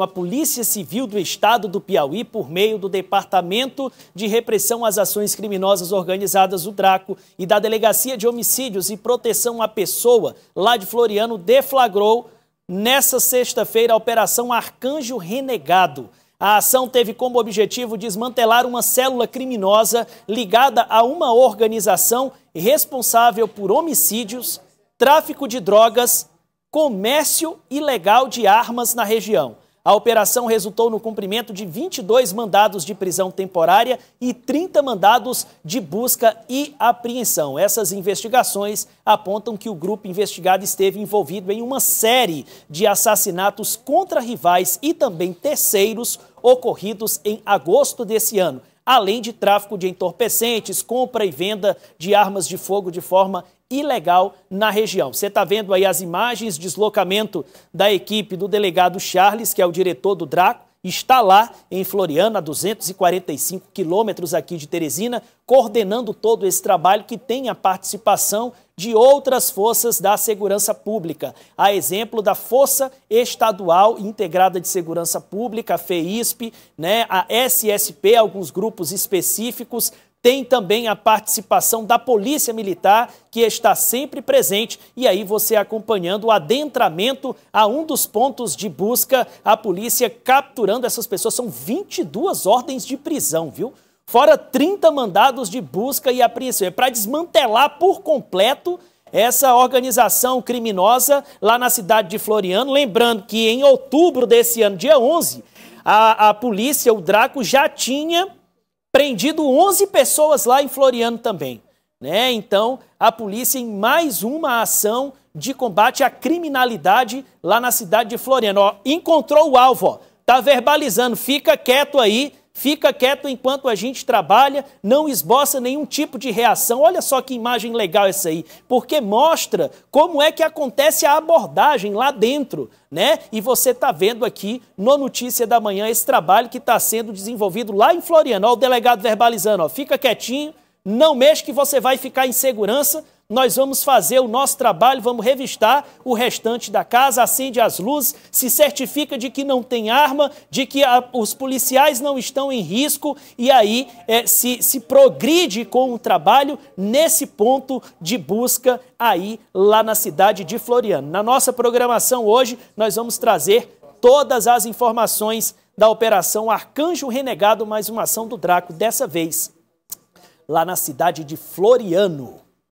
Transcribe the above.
a Polícia Civil do Estado do Piauí, por meio do Departamento de Repressão às Ações Criminosas Organizadas, o DRACO, e da Delegacia de Homicídios e Proteção à Pessoa, lá de Floriano, deflagrou nessa sexta-feira a Operação Arcanjo Renegado. A ação teve como objetivo desmantelar uma célula criminosa ligada a uma organização responsável por homicídios, tráfico de drogas, comércio ilegal de armas na região. A operação resultou no cumprimento de 22 mandados de prisão temporária e 30 mandados de busca e apreensão. Essas investigações apontam que o grupo investigado esteve envolvido em uma série de assassinatos contra rivais e também terceiros ocorridos em agosto desse ano além de tráfico de entorpecentes, compra e venda de armas de fogo de forma ilegal na região. Você está vendo aí as imagens, deslocamento da equipe do delegado Charles, que é o diretor do DRACO, está lá em Floriana, a 245 quilômetros aqui de Teresina, coordenando todo esse trabalho que tem a participação de outras forças da segurança pública, a exemplo da Força Estadual Integrada de Segurança Pública, a FEISP, né, a SSP, alguns grupos específicos, tem também a participação da Polícia Militar, que está sempre presente, e aí você acompanhando o adentramento a um dos pontos de busca, a polícia capturando essas pessoas. São 22 ordens de prisão, viu? Fora 30 mandados de busca e apreensão. É para desmantelar por completo essa organização criminosa lá na cidade de Floriano. Lembrando que em outubro desse ano, dia 11, a, a polícia, o Draco, já tinha prendido 11 pessoas lá em Floriano também. Né? Então, a polícia em mais uma ação de combate à criminalidade lá na cidade de Floriano. Ó, encontrou o alvo, ó, tá verbalizando, fica quieto aí, fica quieto enquanto a gente trabalha, não esboça nenhum tipo de reação. Olha só que imagem legal essa aí, porque mostra como é que acontece a abordagem lá dentro, né? E você está vendo aqui no Notícia da Manhã esse trabalho que está sendo desenvolvido lá em Floriano. Olha o delegado verbalizando, ó, fica quietinho, não mexe que você vai ficar em segurança nós vamos fazer o nosso trabalho, vamos revistar o restante da casa, acende as luzes, se certifica de que não tem arma, de que a, os policiais não estão em risco e aí é, se, se progride com o trabalho nesse ponto de busca aí lá na cidade de Floriano. Na nossa programação hoje, nós vamos trazer todas as informações da Operação Arcanjo Renegado, mais uma ação do Draco, dessa vez lá na cidade de Floriano.